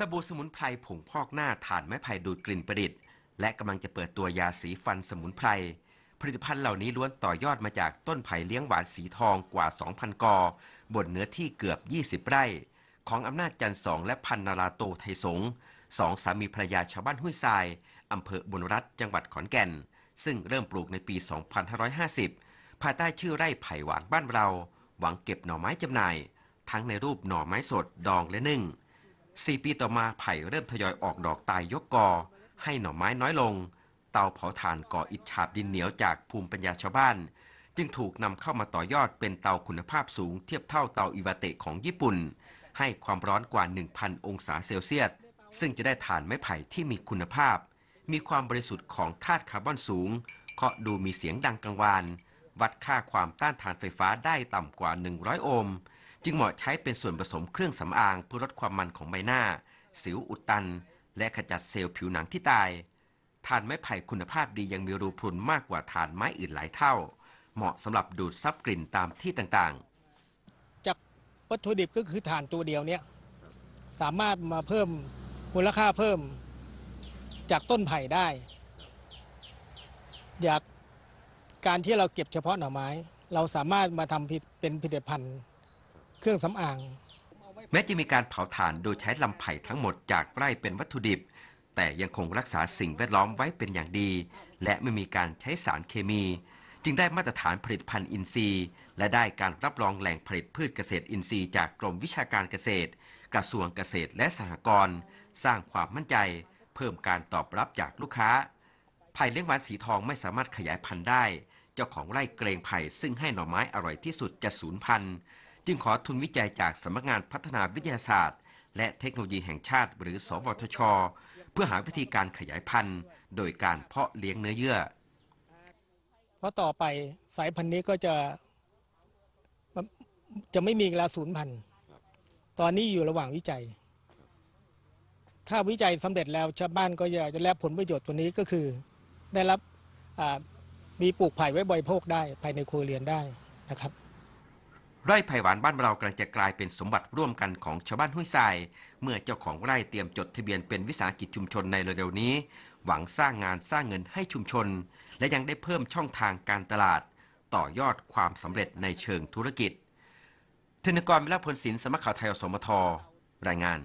สบู่สมุนไพรผงพอกหน้าฐานไม้ไผ่ดูดกลิ่นประดิษฐ์ และกำลังจะเปิดตัวยาสีฟันสมุนไพรผลิตภัณฑ์เหล่านี้ล้วนต่อยอดมาจากต้นไผ่เลี้ยงหวานสีทองกว่า 2,000 กอบนเนื้อที่เกือบ 20 ไร่ ของอำนาจจันทร์สองและพันนาราโตไทยสงสองสามีภรรยาชาวบ้านห้วยทรายอำเภอบุญรัตจังหวัดขอนแก่น ซึ่งเริ่มปลูกในปี 2550ภายใต้ชื่อไร่ไผ่หวานบ้านเรา หวังเก็บหน่อไม้จำหน่าย ทั้งในรูปหน่อไม้สดดองและนึ่งสี่ปีต่อมาไผ่เริ่มทยอยออกดอกตายยกกอให้หน่อไม้น้อยลง เตาเผาถ่านก่ออิฐฉาบดินเหนียวจากภูมิปัญญาชาวบ้านจึงถูกนำเข้ามาต่อยอดเป็นเตาคุณภาพสูงเทียบเท่าเตาอิวาเตะของญี่ปุ่น ให้ความร้อนกว่า 1,000 องศาเซลเซียสซึ่งจะได้ถ่านไม้ไผ่ที่มีคุณภาพ มีความบริสุทธิ์ของธาตุคาร์บอนสูงเคาะดูมีเสียงดังกังวานวัดค่าความต้านทานไฟฟ้าได้ต่ำกว่า 100 โอห์มจึงเหมาะใช้เป็นส่วนผสมเครื่องสำอางเพื่อลดความมันของใบหน้า สิวอุดตัน และขจัดเซลล์ผิวหนังที่ตายฐานไม้ไผ่คุณภาพดียังมีรูพรุนมากกว่าฐานไม้อื่นหลายเท่า เหมาะสำหรับดูดซับกลิ่นตามที่ต่างๆ จากวัตถุดิบก็คือฐานตัวเดียวเนี้ยสามารถมาเพิ่ม มูลค่าเพิ่มจากต้นไผ่ได้จากการที่เราเก็บเฉพาะหน่อไม้ เราสามารถมาทำเป็นผลิตภัณฑ์เครื่องสำอาง แม้จะมีการเผาถ่านโดยใช้ลำไผ่ทั้งหมดจากไร่เป็นวัตถุดิบ แต่ยังคงรักษาสิ่งแวดล้อมไว้เป็นอย่างดี และไม่มีการใช้สารเคมี จึงได้มาตรฐานผลิตภัณฑ์อินทรีย์ และได้การรับรองแหล่งผลิตพืชเกษตรอินทรีย์จากกรมวิชาการเกษตร กระทรวงเกษตรและสหกรณ์สร้างความมั่นใจ เพิ่มการตอบรับจากลูกค้าไผ่เลี้ยงหวานสีทองไม่สามารถขยายพันธุ์ได้ เจ้าของไร่เกรงไผ่ซึ่งให้หน่อไม้อร่อยที่สุดจะสูญพันธุ์จึงขอทุนวิจัยจากสำนักงานพัฒนาวิทยาศาสตร์ และเทคโนโลยีแห่งชาติหรือ สวทช เพื่อหาวิธีการขยายพันธุ์ โดยการเพาะเลี้ยงเนื้อเยื่อเพราะต่อไปสายพันธุ์นี้ก็จะจะไม่มีกวลาศูนย์พันธุ์ตอนนี้อยู่ระหว่างวิจัย ถ้าวิจัยสำเร็จแล้วชาวบ้านก็จะได้รับผลประโยชน์ตัวนี้ก็คือ ได้รับมีปลูกไผ่ไว้บริโภคได้ภายในครัวเรือนได้นะครับไร่ไผ่หวานบ้านเรากำลังจะกลายเป็นสมบัติร่วมกันของชาวบ้านห้วยทราย เมื่อเจ้าของไร่เตรียมจดทะเบียนเป็นวิสาหกิจชุมชนในเร็วๆนี้ หวังสร้างงานสร้างเงินให้ชุมชน และยังได้เพิ่มช่องทางการตลาดต่อยอดความสำเร็จในเชิงธุรกิจธนกรวิลาพลศิลป์สมัครข่าวไทยอสมท รายงาน